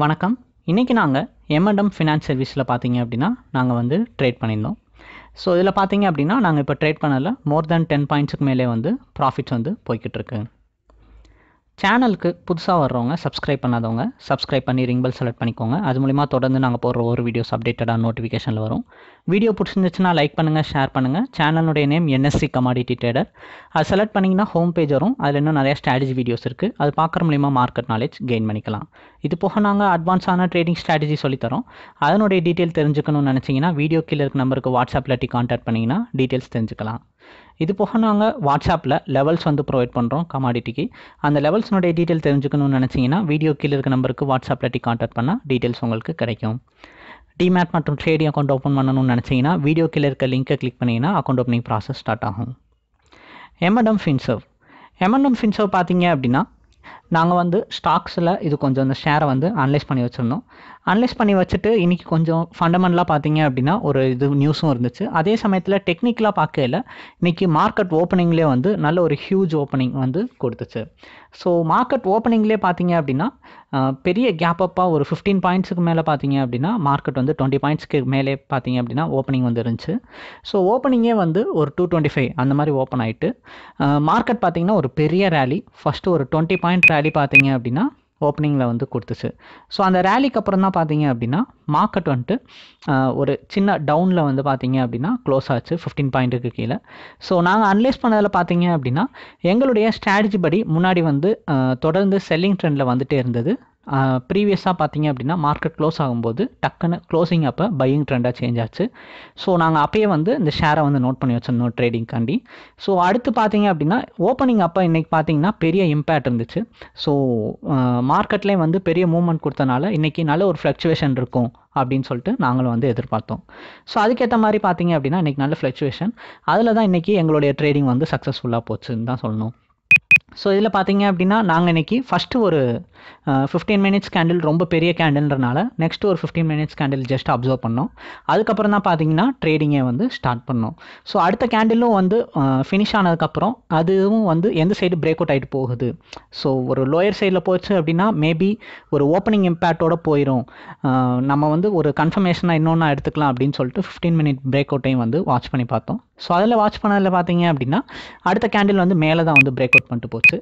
வணக்கம் இன்றைக்கி நாங்கள் எம்எடம் ஃபினான்ஸ் சர்வீஸில் பார்த்தீங்க அப்படின்னா நாங்கள் வந்து ட்ரேட் பண்ணியிருந்தோம் ஸோ இதில் பார்த்தீங்க அப்படின்னா நாங்கள் இப்போ ட்ரேட் பண்ணல மோர் தென் டென் பாயிண்ட்ஸுக்கு மேலே வந்து ப்ராஃபிட்ஸ் வந்து போய்கிட்டு இருக்கு சேனலுக்கு புதுசாக வர்றவங்க சப்ஸ்கிரைப் பண்ணாதவங்க சப்ஸ்கிரைப் பண்ணி ரிங்பல் செலக்ட் பண்ணிக்கோங்க அது மூலிமா தொடர்ந்து நாங்கள் போடுற ஒரு வீடியோஸ் அப்டேட்டடாக நோட்டிஃபிகேஷனில் வரும் வீடியோ பிடிச்சிருந்துச்சுன்னா லைக் பண்ணுங்கள் ஷேர் பண்ணுங்கள் சேனலுடைய நேம் என்எஸ்சி கமாடிட்டி ட்ரேடர் அது செலக்ட் பண்ணிங்கன்னா ஹோம் பேஜ் வரும் அதில் இன்னும் நிறையா ஸ்ட்ராட்டஜி வீடியோஸ் இருக்குது அது பார்க்குற மூலிமா மார்க்கெட் நாலேஜ் கெயின் பண்ணிக்கலாம் இது போக நாங்கள் அட்வான்ஸான ட்ரேடிங் ஸ்ட்ராட்டஜி சொல்லித்தரோம் அதனுடைய டீட்டெயில் தெரிஞ்சுக்கணும்னு நினச்சிங்கன்னா வீடியோ கீழே இருக்க நம்பருக்கு வாட்ஸ்அப்பில் டி கான்டாக்ட் பண்ணிங்கன்னா டீட்டெயில்ஸ் தெரிஞ்சுக்கலாம் இது போக நாங்கள் வாட்ஸ்அப்பில் லெவல்ஸ் வந்து ப்ரொவைட் பண்ணுறோம் கமாடிட்டிக்கு அந்த லெவல்ஸ்னுடைய டீட்டெயில் தெரிஞ்சுக்கணும்னு நினச்சிங்கன்னா வீடியோ கீழே இருக்க நம்பருக்கு வாட்ஸ்அப்பில் டி காண்டாக்ட் பண்ணால் டீட்டெயில்ஸ் உங்களுக்கு கிடைக்கும் டிமேட் மற்றும் ட்ரேடிங் அக்கௌண்ட் ஓப்பன் பண்ணணும்னு நினச்சிங்கன்னா வீடியோ கீழே இருக்க லிங்க்கை கிளிக் பண்ணிங்கன்னா அக்கௌண்ட் ஓப்பனிங் ப்ராசஸ் ஸ்டார்ட் ஆகும் எம்எடம் ஃபின்சர்வ் எம்என்எம் ஃபின்சர்வ் பார்த்தீங்க அப்படின்னா நாங்கள் வந்து ஸ்டாக்ஸில் இது கொஞ்சம் இந்த ஷேரை வந்து அனலைஸ் பண்ணி வச்சுருந்தோம் அனலைஸ் பண்ணி வச்சுட்டு இன்றைக்கி கொஞ்சம் ஃபண்டமெண்டலாக பார்த்தீங்க அப்படின்னா ஒரு இது நியூஸும் இருந்துச்சு அதே சமயத்தில் டெக்னிக்கலாக பார்க்கல இன்றைக்கி மார்க்கெட் ஓப்பனிங்லேயே வந்து நல்ல ஒரு ஹியூஜ் ஓப்பனிங் வந்து கொடுத்துச்சு ஸோ மார்க்கெட் ஓப்பனிங்லேயே பார்த்தீங்க அப்படின்னா பெரிய கேப் அப்பாக ஒரு ஃபிஃப்டீன் பாயிண்ட்ஸுக்கு மேலே பார்த்தீங்க அப்படின்னா மார்க்கெட் வந்து டுவெண்ட்டி பாயிண்ட்ஸ்க்கு மேலே பார்த்தீங்க அப்படின்னா ஓப்பனிங் வந்து இருந்துச்சு ஸோ ஓப்பனிங்கே வந்து ஒரு டூ டுவெண்ட்டி ஃபைவ் அந்த மாதிரி ஓப்பன் ஆகிட்டு மார்க்கெட் பார்த்தீங்கன்னா ஒரு பெரிய ரேலி ஃபஸ்ட்டு ஒரு டுவெண்ட்டி பாயிண்ட் ரேலி பார்த்தீங்க அப்படின்னா ஓப்பனிங்கில் வந்து கொடுத்துச்சு ஸோ அந்த ரேலிக்கு அப்புறம் தான் பார்த்தீங்க அப்படின்னா மார்க்கெட் வந்துட்டு ஒரு சின்ன டவுனில் வந்து பார்த்தீங்க அப்படின்னா க்ளோஸ் ஆச்சு ஃபிஃப்டீன் பாயிண்ட்டுக்கு கீழே ஸோ நாங்கள் அனலைஸ் பண்ணதில் பார்த்தீங்க அப்படின்னா எங்களுடைய ஸ்ட்ராட்டஜி படி முன்னாடி வந்து தொடர்ந்து செல்லிங் ட்ரெண்டில் வந்துகிட்டே இருந்தது ப்ரீவியஸாக பார்த்தீங்க அப்படின்னா மார்க்கெட் க்ளோஸ் ஆகும்போது டக்குன்னு க்ளோசிங் அப்போ பையிங் ட்ரெண்டாக சேஞ்ச் ஆச்சு ஸோ நாங்கள் அப்பயே வந்து இந்த ஷேரை வந்து நோட் பண்ணி வச்சிருந்தோம் ட்ரேடிங்காண்டி ஸோ அடுத்து பார்த்தீங்க அப்படின்னா ஓப்பனிங் அப்போ இன்றைக்கி பார்த்தீங்கன்னா பெரிய இம்பேக்ட் இருந்துச்சு ஸோ மார்க்கெட்லேயும் வந்து பெரிய மூவ்மெண்ட் கொடுத்தனால இன்றைக்கி நல்ல ஒரு ஃப்ளக்சுவேஷன் இருக்கும் அப்படின்னு சொல்லிட்டு நாங்களும் வந்து எதிர்பார்த்தோம் ஸோ அதுக்கேற்ற மாதிரி பார்த்தீங்க அப்படின்னா இன்றைக்கி நல்ல ஃப்ளக்சுவேஷன் அதில் தான் இன்றைக்கி எங்களுடைய ட்ரேடிங் வந்து சக்ஸஸ்ஃபுல்லாக போச்சுன்னு தான் சொல்லணும் ஸோ இதில் பார்த்தீங்க அப்படின்னா நாங்கள் இன்றைக்கி ஃபஸ்ட்டு ஒரு ஃபிஃப்டீன் மினிட்ஸ் கேண்டில் ரொம்ப பெரிய கேண்டில்ன்றனால நெக்ஸ்ட்டு ஒரு fifteen minutes candle just observe பண்ணோம் அதுக்கப்புறம் தான் பார்த்தீங்கன்னா ட்ரேடிங்கை வந்து ஸ்டார்ட் பண்ணோம் ஸோ அடுத்த கேண்டிலும் வந்து ஃபினிஷ் ஆனதுக்கப்புறம் அதுவும் வந்து எந்த சைடு பிரேக் அவுட் ஆகிட்டு போகுது ஸோ ஒரு லோயர் சைடில் போச்சு அப்படின்னா மேபி ஒரு ஓப்பனிங் இம்பேக்டோட போயிடும் நம்ம வந்து ஒரு கன்ஃபர்மேஷனாக இன்னொன்னா எடுத்துக்கலாம் அப்படின்னு சொல்லிட்டு ஃபிஃப்டீன் மினிட் பிரேக் அவுட்டையும் வந்து வாட்ச் பண்ணி பார்த்தோம் ஸோ அதில் வாட்ச் பண்ணதில் பார்த்தீங்க அப்படின்னா அடுத்த கேண்டில் வந்து மேலே தான் வந்து பிரேக் அவுட் பண்ணிட்டு போச்சு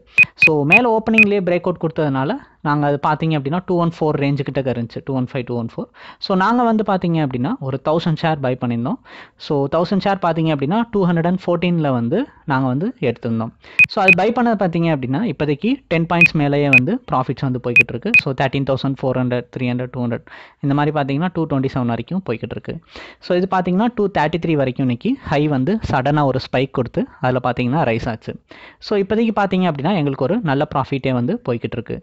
ஸோ மேலே ஓப்பனிங்லேயே பிரேக் அவுட் கொடுத்ததுனால நாங்கள் அது பார்த்தீங்க அப்படின்னா டூ ஒன் ஃபோர் ரேஞ்சுக்கிட்ட இருந்துச்சு two one five two one four so நாங்கள் வந்து பார்த்தீங்க அப்படின்னா ஒரு தௌசண்ட் ஷேர் பை பண்ணியிருந்தோம் ஸோ தௌசண்ட் ஷேர் பார்த்தீங்க அப்படின்னா டூ ஹண்ட்ரட் அண்ட் ஃபோர்டீனில் வந்து நாங்கள் வந்து எடுத்திருந்தோம் ஸோ அது பை பண்ணது பார்த்தீங்க அப்படின்னா இப்போதைக்கு டென் பாயிண்ட்ஸ் மேலேயே வந்து ப்ராஃபிட்ஸ் வந்து போய்கிட்டு இருக்கு so thirteen thousand four hundred three hundred two hundred இந்த மாதிரி பார்த்தீங்கன்னா டூ டுவெண்ட்டி செவன் வரைக்கும் போய்கிட்டு இருக்கு ஸோ இது பார்த்தீங்கன்னா டூ தேர்ட்டி த்ரீ வரைக்கும் இன்னைக்கு ஹை வந்து சடனாக ஒரு ஸ்பைக் கொடுத்து அதில் பார்த்தீங்கன்னா ரைஸ் ஆச்சு ஸோ இப்போதைக்கு பார்த்தீங்க அப்படின்னா எங்களுக்கு ஒரு நல்ல ப்ராஃபிட்டே வந்து போய்கிட்டு இருக்கு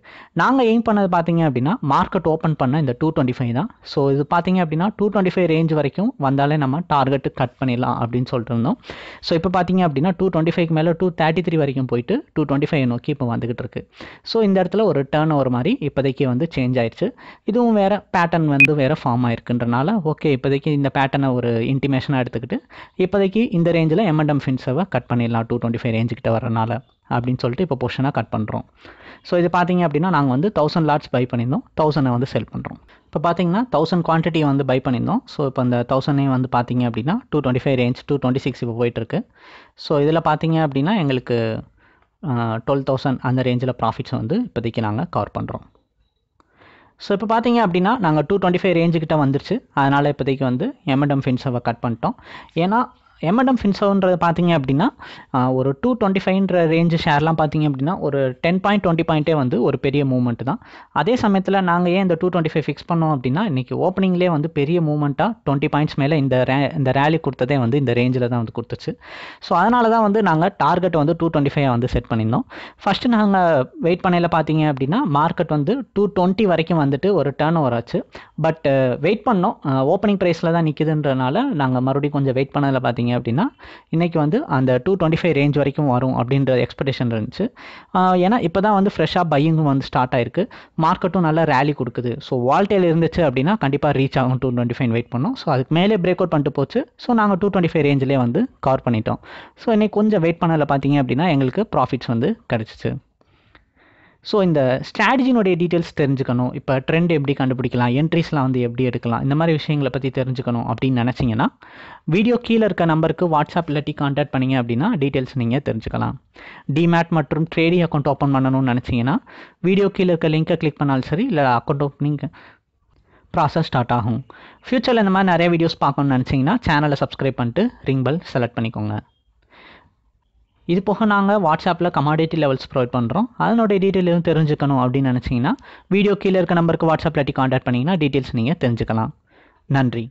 நாங்கள் எய்ம் பண்ணது பார்த்தீங்க அப்படின்னா மார்க்கெட் ஓப்பன் பண்ண இந்த டூ டுவெண்ட்டி ஃபைவ் தான் ஸோ இது பார்த்தீங்க அப்படின்னா டூ டுவெண்ட்டி ஃபைவ் ரேஞ்ச் வரைக்கும் வந்தாலே நம்ம டார்கெட்டு கட் பண்ணிடலாம் அப்படின்னு சொல்லிட்டு இருந்தோம் ஸோ இப்போ பார்த்தீங்க அப்படின்னா டூ டுவெண்ட்டி ஃபைவ்க்கு மேலே டூ தேர்ட்டி த்ரீ வரைக்கும் போயிட்டு டூ டுவெண்ட்டி ஃபைவ் நோக்கி இப்போ வந்துகிட்டு இருக்கு ஸோ இந்த இடத்துல ஒரு டேர்ன் ஓவர் மாதிரி இப்போதைக்கு வந்து சேஞ்ச் ஆயிடுச்சு இதுவும் வேறு பேட்டர்ன் வந்து வேறு ஃபார்ம் ஆயிருக்குன்றனால ஓகே இப்போதைக்கு இந்த பேட்டர்னை ஒரு இன்டிமேஷனாக எடுத்துக்கிட்டு இப்போதைக்கு இந்த ரேஞ்சில் எம்என்டம் ஃபின்ஸவை கட் பண்ணிடலாம் டூ டுவெண்ட்டி ஃபைவ் ரேஞ்சுக்கிட்ட வரனால அப்படின்னு சொல்லிட்டு இப்போ பொர்ஷனாக கட் பண்ணுறோம் ஸோ இது பார்த்தீங்க அப்படின்னா நாங்கள் வந்து தௌசண்ட் லாட்ஸ் பை பண்ணியிருந்தோம் தௌசண்டை வந்து செல் பண்ணுறோம் இப்போ பார்த்தீங்கன்னா தௌசண்ட் குவான்டிட்டி வந்து பை பண்ணியிருந்தோம் ஸோ இப்போ அந்த தௌசண்டே வந்து பார்த்தீங்க அப்படின்னா two twenty five range two twenty six இப்போ போயிட்டுருக்கு ஸோ இதில் பார்த்தீங்க அப்படின்னா எங்களுக்கு டுவெல் தௌசண்ட் அந்த ரேஞ்சில் ப்ராஃபிட்ஸ் வந்து இப்போதைக்கு நாங்கள் கவர் பண்ணுறோம் ஸோ இப்போ பார்த்தீங்க அப்படின்னா நாங்கள் டூ டுவெண்ட்டி ஃபைவ் ரேஞ்சுக்கிட்ட வந்துருச்சு அதனால் இப்போதைக்கு வந்து எம்எடம் ஃபின்ஸவை கட் பண்ணிட்டோம் ஏன்னா எம்எடம் ஃபின்சோன்றது பார்த்தீங்க அப்படின்னா ஒரு டூ டுவெண்ட்டி ஃபைவ்ன்ற ரேஞ்சு ஷேர்லாம் பார்த்தீங்க அப்படின்னா ஒரு டென் பாயிண்ட் டுவெண்ட்டி பாயிண்ட்டே வந்து ஒரு பெரிய மூவ்மெண்ட் தான் அதே சமயத்தில் நாங்கள் ஏன் இந்த டூ டுவெண்ட்டி ஃபைவ் ஃபிக்ஸ் பண்ணோம் அப்படின்னா இன்றைக்கி ஓப்பனிங்லேயே வந்து பெரிய மூவ்மெண்ட்டாக டுவெண்ட்டி பாயிண்ட்ஸ் மேலே இந்த ரே இந்த ரேலி கொடுத்ததே வந்து இந்த ரேஞ்சில் தான் வந்து கொடுத்துச்சு ஸோ அதனால தான் வந்து நாங்கள் டார்கெட் வந்து டூ டுவெண்ட்டி ஃபைவ் வந்து செட் பண்ணியிருந்தோம் ஃபஸ்ட்டு நாங்கள் வெயிட் பண்ணையில் பார்த்தீங்க அப்படின்னா மார்க்கெட் வந்து டூ டுவெண்ட்டி வரைக்கும் வந்துட்டு ஒரு டேர்ன் ஓவர் ஆச்சு பட் வெயிட் பண்ணோம் ஓப்பனிங் ப்ரைஸில் தான் நிற்கிதுன்றனால நாங்கள் மறுபடியும் கொஞ்சம் வெயிட் பண்ணதில் பார்த்தீங்க பார்த்தீங்க அப்படின்னா இன்றைக்கி வந்து அந்த டூ டுவெண்ட்டி ஃபைவ் ரேஞ்ச் வரைக்கும் வரும் அப்படின்ற எக்ஸ்பெக்டேஷன் இருந்துச்சு ஏன்னா இப்போ தான் வந்து ஃப்ரெஷ்ஷாக பையிங்கும் வந்து ஸ்டார்ட் ஆயிருக்கு மார்க்கெட்டும் நல்லா ரேலி கொடுக்குது ஸோ வால்டேல இருந்துச்சு அப்படின்னா கண்டிப்பாக ரீச் ஆகும் டூ டுவெண்ட்டி ஃபைவ் வெயிட் பண்ணோம் ஸோ அதுக்கு மேலே பிரேக் அவுட் பண்ணிட்டு போச்சு ஸோ நாங்கள் டூ டுவெண்ட்டி ஃபைவ் ரேஞ்சிலே வந்து கவர் பண்ணிட்டோம் ஸோ இன்றைக்கி கொஞ்சம் வெயிட் பண்ணலை பார்த்தீங்க அப்படின்னா எங்களுக்கு ப்ராஃபிட்ஸ் வந்து கிடச்சிச்சு ஸோ இந்த ஸ்ட்ராட்டஜினுடைய டீட்டெயில்ஸ் தெரிஞ்சுக்கணும் இப்போ ட்ரெண்ட் எப்படி கண்டுபிடிக்கலாம் என்ட்ரிஸ்லாம் வந்து எப்படி எடுக்கலாம் இந்த மாதிரி விஷயங்களை பற்றி தெரிஞ்சுக்கணும் அப்படின்னு நினச்சிங்கன்னா வீடியோ கீழே இருக்க நம்பருக்கு வாட்ஸ்அப் இல்லாட்டி காண்டாக்ட் பண்ணிங்க அப்படின்னா டீட்டெயில்ஸ் நீங்கள் தெரிஞ்சுக்கலாம் டிமேட் மற்றும் ட்ரேடிங் அக்கௌண்ட் ஓப்பன் பண்ணணும்னு நினச்சிங்கன்னா வீடியோ கீழே இருக்க லிங்க்கை கிளிக் பண்ணாலும் சரி இல்லை அக்கௌண்ட் ஓப்பனிங் ப்ராசஸ் ஸ்டார்ட் ஆகும் ஃப்யூச்சரில் இந்த மாதிரி நிறைய வீடியோஸ் பார்க்கணும்னு நினச்சிங்கன்னா சேனலை சப்ஸ்கிரைப் பண்ணிட்டு ரிங் பெல் செலக்ட் பண்ணிக்கோங்க இது போக நாங்கள் வாட்ஸ்அப்பில் கமாடிட்டி லெவல்ஸ் ப்ரொவைட் பண்ணுறோம் அதனுடைய டீட்டெயில் எதுவும் தெரிஞ்சுக்கணும் அப்படின்னு நினச்சிங்கன்னா வீடியோ கீழே இருக்க நம்பருக்கு வாட்ஸ்அப்பில் காண்டாக்ட் பண்ணிங்கன்னா டீட்டெயில்ஸ் நீங்கள் தெரிஞ்சுக்கலாம் நன்றி